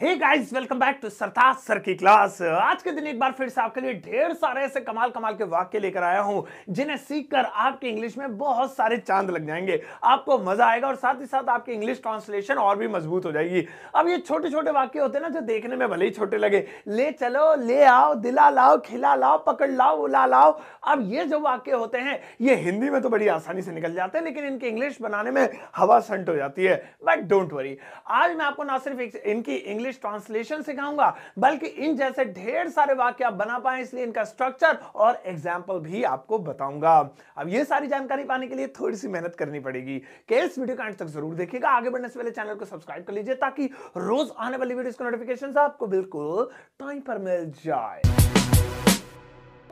hey guys welcome back to Sartaj sir की class आज के दिन एक बार फिर से आपके लिए ढेर सारे ऐसे कमाल कमाल के वाक्य लेकर आया हूं जिन्हें सीखकर आपके इंग्लिश में बहुत सारे चांद लग जाएंगे आपको मजा आएगा और साथ ही साथ आपकी इंग्लिश ट्रांसलेशन और भी मजबूत हो जाएगी अब ये छोटे छोटे वाक्य होते हैं ना जो देखने में भले ही छोटे लगे ले चलो ले आओ दिला लाओ खिला लाओ पकड़ लाओ उला लाओ अब ये जो वाक्य होते हैं ये हिंदी में तो बड़ी आसानी से निकल जाते हैं लेकिन इनकी इंग्लिश बनाने में हवा संट हो जाती है बट डोंट वरी आज मैं आपको ना सिर्फ इनकी इंग्लिश इंग्लिश ट्रांसलेशन सिखाऊंगा बल्कि इन जैसे ढेर सारे वाक्य आप बना पाए इसलिए इनका स्ट्रक्चर और एग्जाम्पल भी आपको बताऊंगा अब ये सारी जानकारी पाने के लिए थोड़ी सी मेहनत करनी पड़ेगी के इस वीडियो का अंत तक जरूर देखिएगा आगे बढ़ने से पहले चैनल को सब्सक्राइब कर लीजिए ताकि रोज आने वाली वीडियो का नोटिफिकेशन आपको बिल्कुल टाइम पर मिल जाए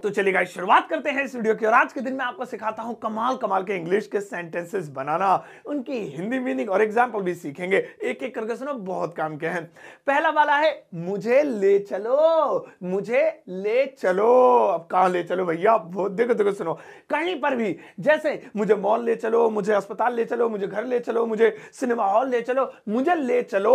तो चलिए गाइस शुरुआत करते हैं इस वीडियो की और आज के दिन मैं आपको सिखाता हूं कमाल कमाल के इंग्लिश के सेंटेंसेस बनाना उनकी हिंदी मीनिंग और एग्जांपल भी सीखेंगे एक एक करके सुनो बहुत काम के हैं पहला वाला है मुझे ले चलो मुझे ले चलो अब कहा ले चलो भैया बहुत देखो देखो सुनो कहीं पर भी जैसे मुझे मॉल ले चलो मुझे अस्पताल ले चलो मुझे घर ले चलो मुझे सिनेमा हॉल ले चलो मुझे ले चलो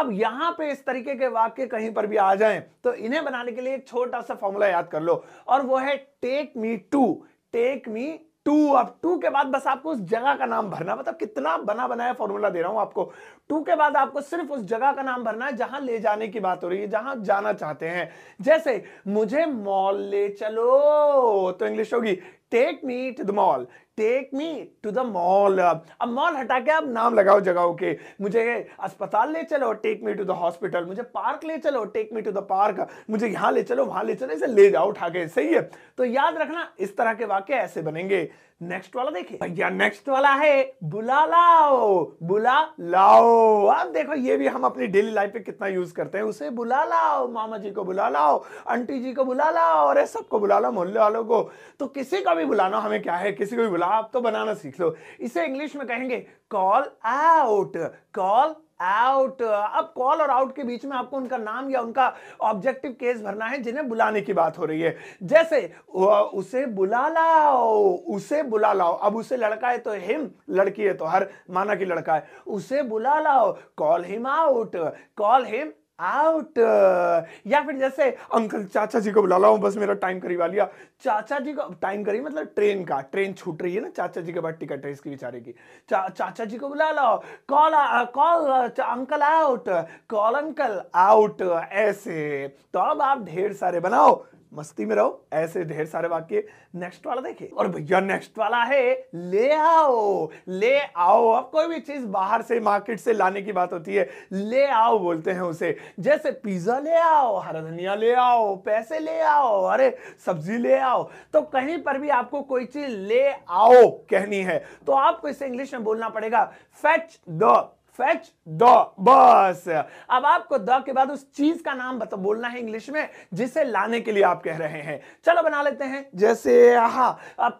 अब यहां पर इस तरीके के वाक्य कहीं पर भी आ जाए तो इन्हें बनाने के लिए एक छोटा सा फॉर्मूला याद कर लो और वो है take me to take me to अब टू के बाद बस आपको उस जगह का नाम भरना मतलब कितना बना बनाया फॉर्मूला दे रहा हूं आपको टू के बाद आपको सिर्फ उस जगह का नाम भरना है जहां ले जाने की बात हो रही है जहां जाना चाहते हैं जैसे मुझे मॉल ले चलो तो इंग्लिश होगी take me to the mall take me to the mall अब मॉल हटा के अब नाम लगाओ जगहों के मुझे अस्पताल ले चलो take me to the hospital मुझे पार्क ले चलो take me to the park मुझे यहाँ ले चलो वहां ले चलो इसे ले जाओ उठा के सही है तो याद रखना इस तरह के वाक्य ऐसे बनेंगे नेक्स्ट वाला देखिए भैया नेक्स्ट वाला है बुला लाओ बुला लाओ अब देखो ये भी हम अपनी डेली लाइफ पे कितना यूज करते हैं उसे बुला लाओ मामा जी को बुला लाओ आंटी जी को बुला लाओ अरे सबको बुला लाओ मोहल्ले वालों को तो किसी को भी बुलाना हमें क्या है किसी को भी गुलाब तो बनाना सीख लो इसे इंग्लिश में कहेंगे कॉल आउट कॉल आउट अब कॉल और आउट के बीच में आपको उनका नाम या उनका ऑब्जेक्टिव केस भरना है जिन्हें बुलाने की बात हो रही है जैसे उसे बुला लाओ उसे बुला लाओ अब उसे लड़का है तो हिम लड़की है तो हर माना की लड़का है उसे बुला लाओ call him out call him out या फिर जैसे अंकल चाचा जी को बुला लाऊ बस मेरा टाइम करीब आ लिया चाचा जी को टाइम करीब मतलब ट्रेन का ट्रेन छूट रही है ना चाचा जी के बाद टिकट है इसकी बेचारे की चा, चाचा जी को बुला लो call call uncle out call uncle out ऐसे तो अब आप ढेर सारे बनाओ मस्ती में रहो ऐसे ढेर सारे वाक्य नेक्स्ट वाला देखिए और भैया नेक्स्ट वाला है ले आओ ले आओ अब कोई भी चीज बाहर से मार्केट से लाने की बात होती है ले आओ बोलते हैं उसे जैसे पिज्जा ले आओ हरा धनिया ले आओ पैसे ले आओ अरे सब्जी ले आओ तो कहीं पर भी आपको कोई चीज ले आओ कहनी है तो आपको इसे इंग्लिश में बोलना पड़ेगा fetch the fetch the bus अब आपको द के बाद उस चीज का नाम बता बोलना है इंग्लिश में जिसे लाने के लिए आप कह रहे हैं चलो बना लेते हैं जैसे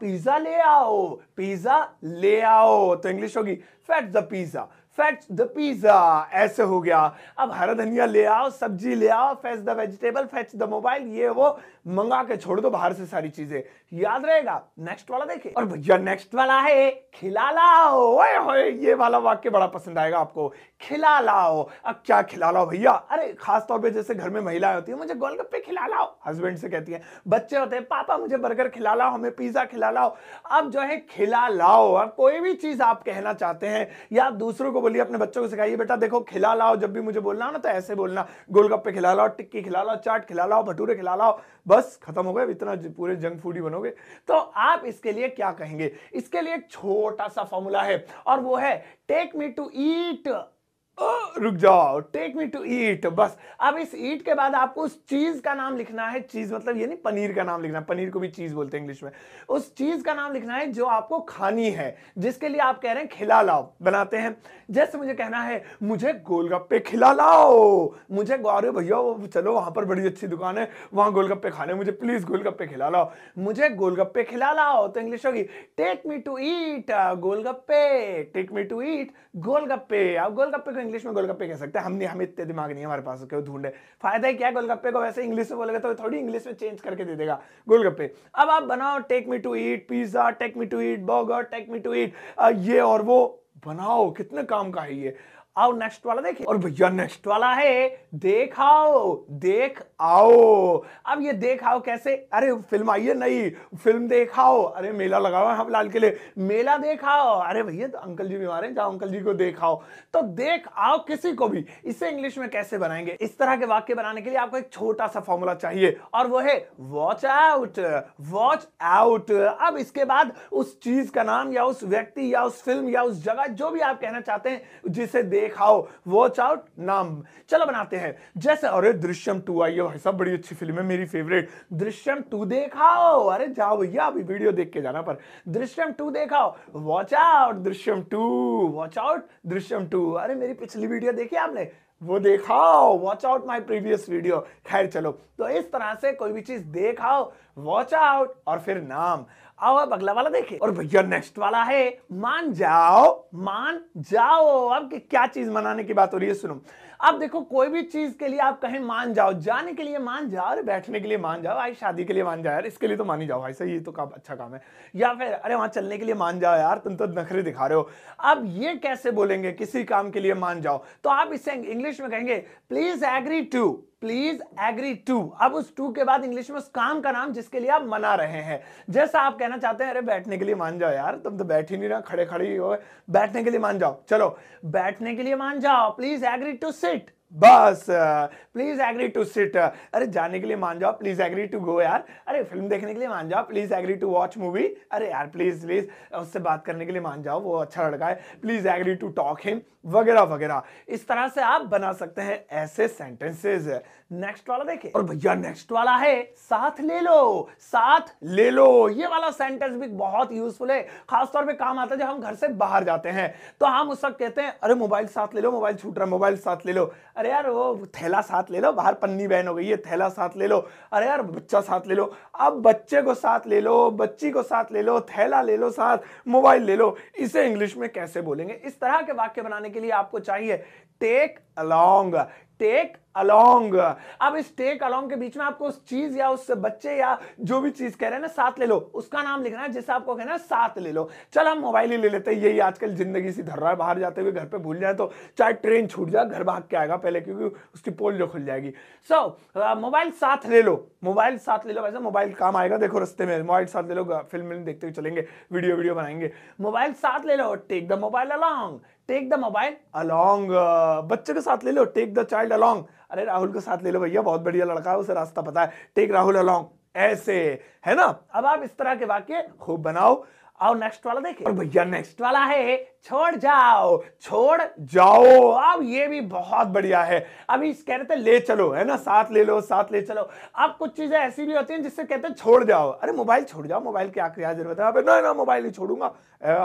पिज्जा ले आओ पिज्जा ले आओ तो इंग्लिश होगी fetch the pizza fetch the pizza ऐसे हो गया अब हरा धनिया ले आओ सब्जी ले आओ fetch the vegetable fetch the mobile ये वो मंगा के छोड़ दो बाहर से सारी चीजें याद रहेगा नेक्स्ट वाला देखे और भैया नेक्स्ट वाला है खिला लाओ ओए होए ये वाला वाक्य बड़ा पसंद आएगा आपको खिला लाओ अब क्या खिला लाओ भैया अरे खास तौर पे जैसे घर में महिलाएं होती है मुझे गोलगप्पे खिला लाओ हस्बैंड से कहती है बच्चे होते हैं पापा मुझे बर्गर खिला लाओ हमें पिज्जा खिला लाओ अब जो है खिला लाओ अब कोई भी चीज आप कहना चाहते हैं या दूसरों को बोलिए अपने बच्चों को सिखाइए बेटा देखो खिला लाओ जब भी मुझे बोलना ना तो ऐसे बोलना गोलगप्पे खिला लाओ टिक्की खिला लाओ चाट खिला लाओ भटूरे खिला लाओ बस खत्म हो गए इतना पूरे जंक फूड ही बनोगे तो आप इसके लिए क्या कहेंगे इसके लिए एक छोटा सा फॉर्मूला है और वो है टेक मी टू ईट रुक जाओ टेक मी टू ईट बस अब इस ईट के बाद आपको उस चीज का नाम लिखना है चीज मतलब ये नहीं पनीर का नाम लिखना पनीर को भी चीज बोलते हैं इंग्लिश में उस चीज का नाम लिखना है जो आपको खानी है जिसके लिए आप कह रहे हैं खिला लाओ बनाते हैं जैसे मुझे कहना है मुझे गोलगप्पे खिला लाओ मुझे गौरव भैया चलो वहां पर बड़ी अच्छी दुकान है वहां गोलगप्पे खाने मुझे प्लीज गोलगप्पे खिला लाओ मुझे गोलगप्पे खिला लाओ तो इंग्लिश होगी take me to eat golgappe take me to eat golgappe आप गोलगप्पे को इंग्लिश में गोलगप्पे कह सकते हैं हमने हम इतने दिमाग नहीं हमारे पास क्यों ढूंढे फायदा है क्या गोलगप्पे को वैसे इंग्लिश में बोलेगा तो थोड़ी इंग्लिश में चेंज करके दे देगा गोलगप्पे अब आप बनाओ take me to eat pizza take me to eat burger take me to eat ये और वो बनाओ कितने काम का है ये आओ नेक्स्ट वाला देखे और भैया नेक्स्ट वाला है देख आओ देख आओ अब ये देख आओ कैसे अरे फिल्म आई है नहीं फिल्म देख आओ अरे मेला लगा हुआ है लाल के लिए मेला देख आओ अरे भैया तो अंकल जी बीमार हैं जाओ अंकल जी को देख आओ तो देख आओ किसी को भी इसे इंग्लिश में कैसे बनाएंगे इस तरह के वाक्य बनाने के लिए आपको एक छोटा सा फॉर्मूला चाहिए और वो है वॉच आउट वॉच आउट अब इसके बाद उस चीज का नाम या उस व्यक्ति या उस फिल्म या उस जगह जो भी आप कहना चाहते हैं जिसे देख देखाओ वॉच आउट नाम चलो बनाते हैं जैसे अरे दृश्यम टू आई हो सब बड़ी अच्छी फिल्म है मेरी फेवरेट दृश्यम टू देखाओ अरे जाओ भैया अभी वीडियो देख के जाना पर दृश्यम टू देखाओ watch out Drishyam two watch out Drishyam two अरे मेरी पिछली वीडियो देखी आपने वो देखाओ watch out my previous video खैर चलो तो इस तरह से कोई भी चीज देखाओ वॉच आउट और फिर नाम आओ अब अगला वाला देखे और भैया नेक्स्ट वाला है मान जाओ मान जाओ अब क्या चीज मनाने की बात हो रही है सुनो अब देखो कोई भी चीज के लिए आप कहें मान जाओ जाने के लिए मान जाओ अरे बैठने के लिए मान जाओ भाई शादी के लिए मान जाओ यार इसके लिए तो मान ही जाओ भाई सही तो काम अच्छा काम है या फिर अरे वहां चलने के लिए मान जाओ यार तुम तो नखरे दिखा रहे हो अब ये कैसे बोलेंगे किसी काम के लिए मान जाओ तो आप इसे इंग्लिश में कहेंगे please agree to please agree to अब उस टू के बाद इंग्लिश में उस काम का नाम जिसके लिए आप मना रहे हैं जैसा आप कहना चाहते हैं अरे बैठने के लिए मान जाओ यार तुम तो बैठ ही नहीं रहा खड़े खड़े हो बैठने के लिए मान जाओ चलो बैठने के लिए मान जाओ प्लीज एग्री टू सिट बस प्लीज एग्री टू सिट अरे जाने के लिए मान जाओ प्लीज एग्री टू गो यार अरे फिल्म देखने के लिए मान जाओ please agree to watch movie अरे यार प्लीज प्लीज उससे बात करने के लिए मान जाओ वो अच्छा लड़का है please agree to talk him वगैरह वगैरह इस तरह से आप बना सकते हैं ऐसे सेंटेंसेज नेक्स्ट वाला देखे और भैया नेक्स्ट वाला है साथ ले लो साथ ले लो ये वाला सेंटेंस भी बहुत यूजफुल है खासतौर पर काम आता है जब हम घर से बाहर जाते हैं तो हम उस वक्त कहते हैं अरे मोबाइल साथ ले लो मोबाइल छूट रहा मोबाइल साथ ले लो अरे यार वो थैला साथ ले लो बाहर पन्नी बहन हो गई है थैला साथ ले लो अरे यार बच्चा साथ ले लो अब बच्चे को साथ ले लो बच्ची को साथ ले लो थैला ले लो साथ मोबाइल ले लो इसे इंग्लिश में कैसे बोलेंगे इस तरह के वाक्य बनाने के लिए आपको चाहिए टेक अलोंग टेक अलोंग अब इस टेक अलोंग के बीच में आपको उस चीज या उस बच्चे या जो भी चीज कह रहे हैं ना साथ ले लो उसका नाम लिखना है जैसे आपको कहना है साथ ले लो चल हम मोबाइल ही ले लेते हैं यही आजकल जिंदगी सी धर रहा है बाहर जाते हुए घर पे भूल जाए तो चाहे ट्रेन छूट जाए घर भाग के आएगा पहले क्योंकि उसकी पोल जो खुल जाएगी सो so, मोबाइल uh, साथ ले लो मोबाइल साथ ले लो वैसे मोबाइल काम आएगा देखो रस्ते में मोबाइल साथ ले लो फिल्म देखते हुए चलेंगे वीडियो वीडियो बनाएंगे मोबाइल साथ ले लो take the mobile along take the mobile along बच्चे के साथ ले लो टेक द चाइल्ड अलोंग अरे राहुल के साथ ले लो भैया बहुत बढ़िया लड़का है उसे रास्ता पता है टेक राहुल अलोंग ऐसे है ना अब आप इस तरह के वाक्य खूब बनाओ और नेक्स्ट वाला देखिए भैया नेक्स्ट वाला है छोड़ जाओ छोड़ जाओ अब ये भी बहुत बढ़िया है अभी कह रहे थे ले चलो है ना साथ ले लो साथ ले चलो अब कुछ चीज़ें ऐसी भी होती हैं जिससे कहते हैं छोड़ जाओ अरे मोबाइल छोड़ जाओ मोबाइल की आखिरी जरूरत है अबे ना ना मोबाइल नहीं छोड़ूंगा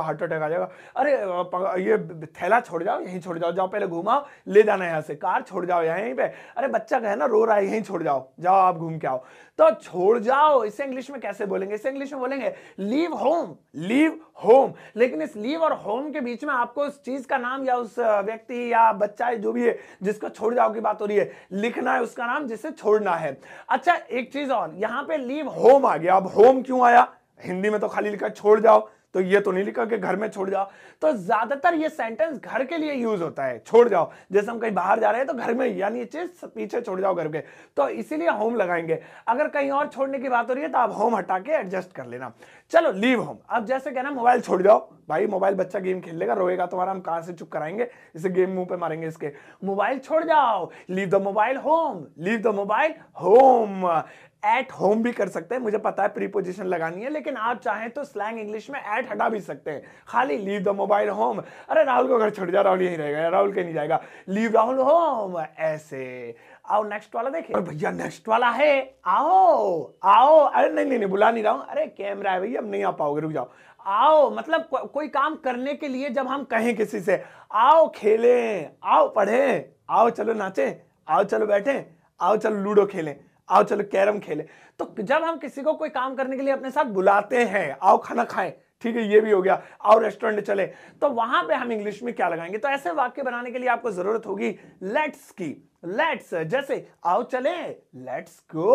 हार्ट अटैक आ जाएगा अरे ये थैला छोड़ जाओ यहीं छोड़ जाओ जाओ पहले घुमाओ ले जाना यहाँ से कार छोड़ जाओ यहीं पे अरे बच्चा कहे ना रो रहा है यहीं छोड़ जाओ जाओ आप घूम के आओ तो छोड़ जाओ इसे इंग्लिश में कैसे बोलेंगे इसे इंग्लिश में बोलेंगे लीव होम लीव होम लेकिन इस लीव और होम के बीच में आपको उस चीज का नाम या उस व्यक्ति या बच्चा जो भी है जिसको छोड़ जाओ की बात हो रही है लिखना है उसका नाम जिसे छोड़ना है अच्छा एक चीज और यहाँ पे लीव होम आ गया अब होम क्यों आया हिंदी में तो खाली लिखा छोड़ जाओ तो ये तो नहीं लिखा कि घर में छोड़ जाओ तो ज्यादातर ये सेंटेंस घर के लिए यूज होता है छोड़ जाओ जैसे हम कहीं बाहर जा रहे हैं तो घर में यानी ये चीज पीछे छोड़ जाओ घर के तो इसीलिए होम लगाएंगे अगर कहीं और छोड़ने की बात हो रही है तो आप होम हटा के एडजस्ट कर लेना चलो लीव होम अब जैसे कहना मोबाइल छोड़ जाओ भाई मोबाइल बच्चा गेम खेल लेगा रोएगा तुम्हारा हम कहाँ से चुप कराएंगे इसे गेम मुंह पे मारेंगे इसके मोबाइल छोड़ जाओ leave the mobile home leave the mobile home at home भी कर सकते हैं मुझे पता है प्रीपोजिशन लगानी है लेकिन आप चाहें तो स्लैंग इंग्लिश में एट हटा भी सकते हैं खाली लीव द मोबाइल होम अरे राहुल को घर छोड़ जा राहुल यहीं रहेगा राहुल कहीं नहीं जाएगा लीव राहुल होम ऐसे आओ नेक्स्ट वाला देखे भैया नेक्स्ट वाला है आओ आओ अरे नहीं नहीं नहीं बुला नहीं रहा हूँ अरे कैमरा है भैया अब नहीं आ पाओगे रुक जाओ आओ मतलब को, कोई काम करने के लिए जब हम कहें किसी से आओ खेलें आओ पढ़ें आओ चलो नाचें आओ चलो बैठें आओ चलो लूडो खेलें आओ चलो कैरम खेले तो जब हम किसी को कोई काम करने के लिए अपने साथ बुलाते हैं आओ खाना खाएं ठीक है ये भी हो गया आओ रेस्टोरेंट चले तो वहां पे हम इंग्लिश में क्या लगाएंगे तो ऐसे वाक्य बनाने के लिए आपको जरूरत होगी लेट्स की लेट्स जैसे आओ चले लेट्स गो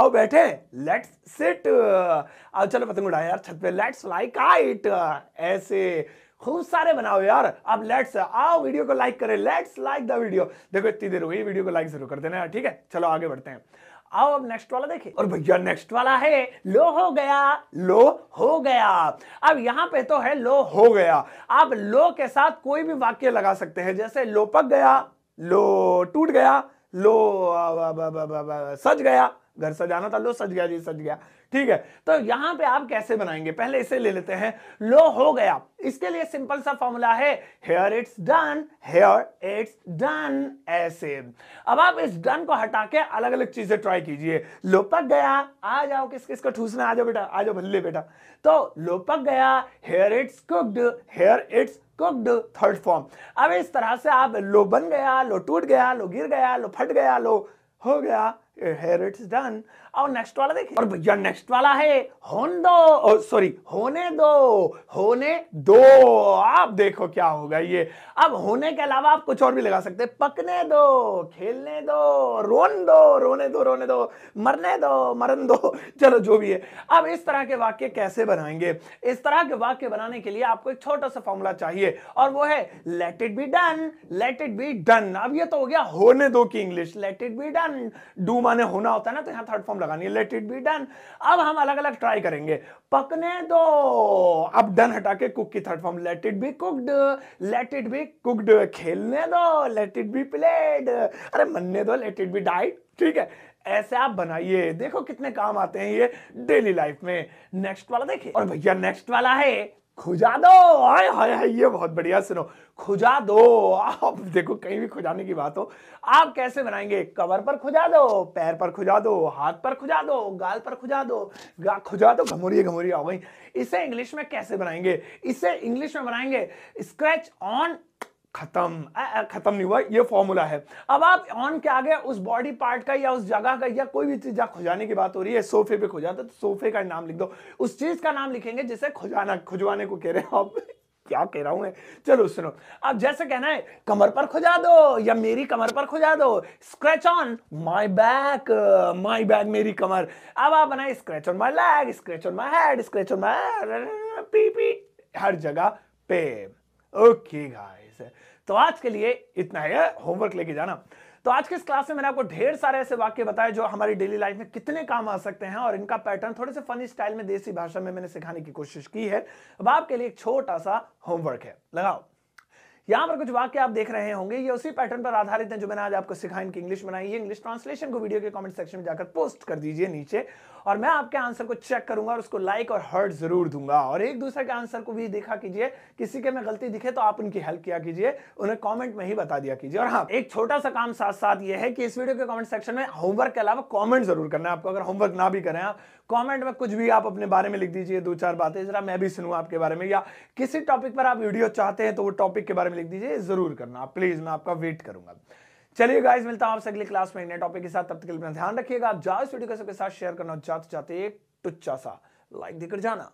आओ बैठे लेट्स सिट आओ चलो पतंग उड़ाए यार छत पे लेट्स लाइक आइट ऐसे खूब सारे बनाओ यार अब लेट्स आओ वीडियो को लाइक करें लेट्स लाइक द वीडियो देखो इतनी देर हुई वीडियो को लाइक जरूर कर देना ठीक है चलो आगे बढ़ते हैं आओ अब नेक्स्ट वाला देखें और भैया नेक्स्ट वाला है लो हो गया लो हो गया अब यहां पे तो है लो हो गया आप लो के साथ कोई भी वाक्य लगा सकते हैं जैसे लो पक गया लो टूट गया लो सज गया घर सजाना था लो सज गया जी सज गया ठीक है तो यहां पे आप कैसे बनाएंगे पहले इसे ले लेते हैं लो हो गया इसके लिए सिंपल सा फॉर्मूला है here it's done here it's done ऐसे अब आप इस डन को हटा के अलग अलग चीजें ट्राई कीजिए लो पक गया आ जाओ किस किस को ठूसना आ जाओ बेटा आ जाओ भल्ले बेटा तो लो पक गया here it's cooked here it's cooked third form अब इस तरह से आप लो बन गया लो टूट गया लो गिर गया लो फट गया लो हो गया हेयर इट्स डन और नेक्स्ट वाला देखिए और भैया नेक्स्ट वाला है होन दो सॉरी होने दो होने दो आप देखो क्या होगा ये अब होने के अलावा आप कुछ और भी लगा सकते हैं पकने दो खेलने दो रोन दो रोने दो रोने दो मरने दो मरन दो चलो जो भी है अब इस तरह के वाक्य कैसे बनाएंगे इस तरह के वाक्य बनाने के लिए आपको एक छोटा सा फॉर्मूला चाहिए और वो है let it be done let it be done अब ये तो हो गया होने दो की English let it be done do माने होना होता है ना तो यहां थर्ड फॉर्मूला लगानी है लेट इट बी डन अब हम अलग अलग ट्राई करेंगे पकने दो अब डन हटा के कुक की third form let it be cooked let it be cooked खेलने दो लेट इट बी प्लेड अरे मनने दो लेट इट बी डाइट ठीक है ऐसे आप बनाइए देखो कितने काम आते हैं ये डेली लाइफ में नेक्स्ट वाला देखिए और भैया नेक्स्ट वाला है खुजा दो आए हाय हाय ये बहुत बढ़िया सुनो खुजा दो आप देखो कहीं भी खुजाने की बात हो आप कैसे बनाएंगे कवर पर खुजा दो पैर पर खुजा दो हाथ पर खुजा दो गाल पर खुजा दो गा खुजा दो तो घमोरी घमोरी आ गई इसे इंग्लिश में कैसे बनाएंगे इसे इंग्लिश में बनाएंगे स्क्रैच ऑन खत्म खत्म नहीं हुआ ये फॉर्मूला है अब आप ऑन के आगे उस बॉडी पार्ट का या उस जगह का या कोई भी चीज जहाँ खुजाने की बात हो रही है सोफे पे खुजाता तो सोफे का नाम लिख दो उस चीज का नाम लिखेंगे जिसे खुजाना खुजवाने को कह रहे हो आप क्या कह रहा हूं मैं चलो सुनो अब जैसे कहना है कमर पर खुजा दो या मेरी कमर पर खुजा दो scratch on my back my back मेरी कमर अब आप बनाए scratch on my leg scratch on my head scratch on my P P हर जगह पे ओके okay, गाइस तो आज के लिए इतना है होमवर्क हाँ, लेके जाना तो आज के इस क्लास में मैंने आपको ढेर सारे ऐसे वाक्य बताए जो हमारी डेली लाइफ में कितने काम आ सकते हैं और इनका पैटर्न थोड़े से फनी स्टाइल में देसी भाषा में मैंने सिखाने की कोशिश की है अब आपके लिए एक छोटा सा होमवर्क है लगाओ यहां पर कुछ वाक्य आप देख रहे होंगे ये उसी पैटर्न पर आधारित हैं जो मैंने आज आपको सिखाया इनकी इंग्लिश बनाई ये इंग्लिश ट्रांसलेशन को वीडियो के कमेंट सेक्शन में जाकर पोस्ट कर दीजिए नीचे और मैं आपके आंसर को चेक करूंगा और उसको लाइक और हर्ट जरूर दूंगा और एक दूसरे के आंसर को भी देखा कीजिए किसी के में गलती दिखे तो आप उनकी हेल्प किया कीजिए उन्हें कमेंट में ही बता दिया कीजिए और हाँ एक छोटा सा काम साथ साथ ये है कि इस वीडियो के कमेंट सेक्शन में होमवर्क के अलावा कॉमेंट जरूर करना है आपको अगर होमवर्क ना भी करें आप कमेंट में कुछ भी आप अपने बारे में लिख दीजिए दो चार बातें जरा मैं भी सुनू आपके बारे में या किसी टॉपिक पर आप वीडियो चाहते हैं तो वो टॉपिक के बारे में लिख दीजिए जरूर करना प्लीज मैं आपका वेट करूंगा चलिए गाइज मिलता हूं आपसे अगले क्लास में नए टॉपिक के साथ तब तक के लिए ध्यान रखिएगा आप जाओ इस वीडियो के साथ शेयर करना चाहते चाहते एक टुच्चा सा लाइक देकर जाना